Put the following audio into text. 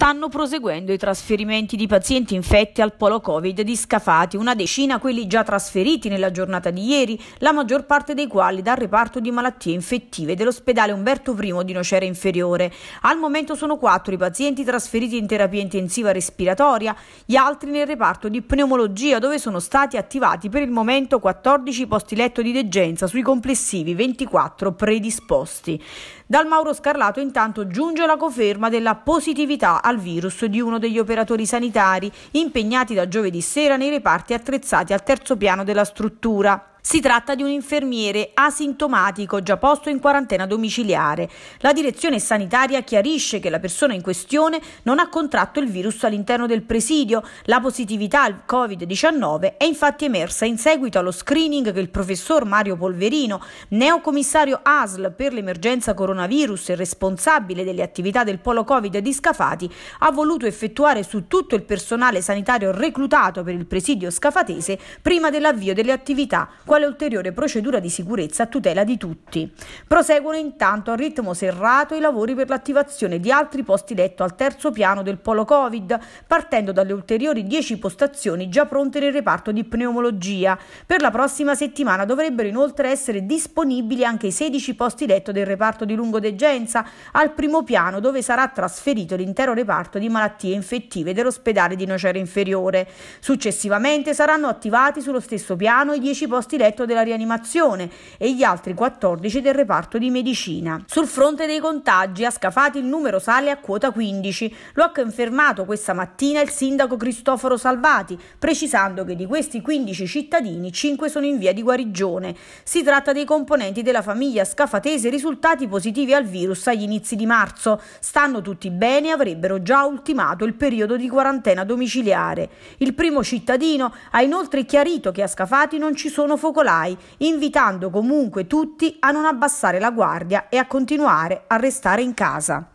stanno proseguendo i trasferimenti di pazienti infetti al polo Covid di Scafati, una decina quelli già trasferiti nella giornata di ieri, la maggior parte dei quali dal reparto di malattie infettive dell'ospedale Umberto I di Nocera Inferiore. Al momento sono quattro i pazienti trasferiti in terapia intensiva respiratoria, gli altri nel reparto di pneumologia dove sono stati attivati per il momento 14 posti letto di degenza sui complessivi 24 predisposti. Dal Mauro Scarlato intanto giunge la conferma della positività al virus di uno degli operatori sanitari impegnati da giovedì sera nei reparti attrezzati al terzo piano della struttura. Si tratta di un infermiere asintomatico già posto in quarantena domiciliare. La direzione sanitaria chiarisce che la persona in questione non ha contratto il virus all'interno del presidio. La positività al Covid-19 è infatti emersa in seguito allo screening che il professor Mario Polverino, neocommissario ASL per l'emergenza coronavirus e responsabile delle attività del polo Covid di Scafati, ha voluto effettuare su tutto il personale sanitario reclutato per il presidio scafatese prima dell'avvio delle attività quale ulteriore procedura di sicurezza a tutela di tutti. Proseguono intanto a ritmo serrato i lavori per l'attivazione di altri posti letto al terzo piano del polo Covid, partendo dalle ulteriori 10 postazioni già pronte nel reparto di pneumologia. Per la prossima settimana dovrebbero inoltre essere disponibili anche i 16 posti letto del reparto di lungodegenza al primo piano dove sarà trasferito l'intero reparto di malattie infettive dell'ospedale di Nocera Inferiore. Successivamente saranno attivati sullo stesso piano i 10 posti diretto della rianimazione e gli altri 14 del reparto di medicina. Sul fronte dei contagi a Scafati il numero sale a quota 15, lo ha confermato questa mattina il sindaco Cristoforo Salvati, precisando che di questi 15 cittadini 5 sono in via di guarigione. Si tratta dei componenti della famiglia scafatese risultati positivi al virus agli inizi di marzo. Stanno tutti bene e avrebbero già ultimato il periodo di quarantena domiciliare. Il primo cittadino ha inoltre chiarito che a Scafati non ci sono focolai focolai, invitando comunque tutti a non abbassare la guardia e a continuare a restare in casa.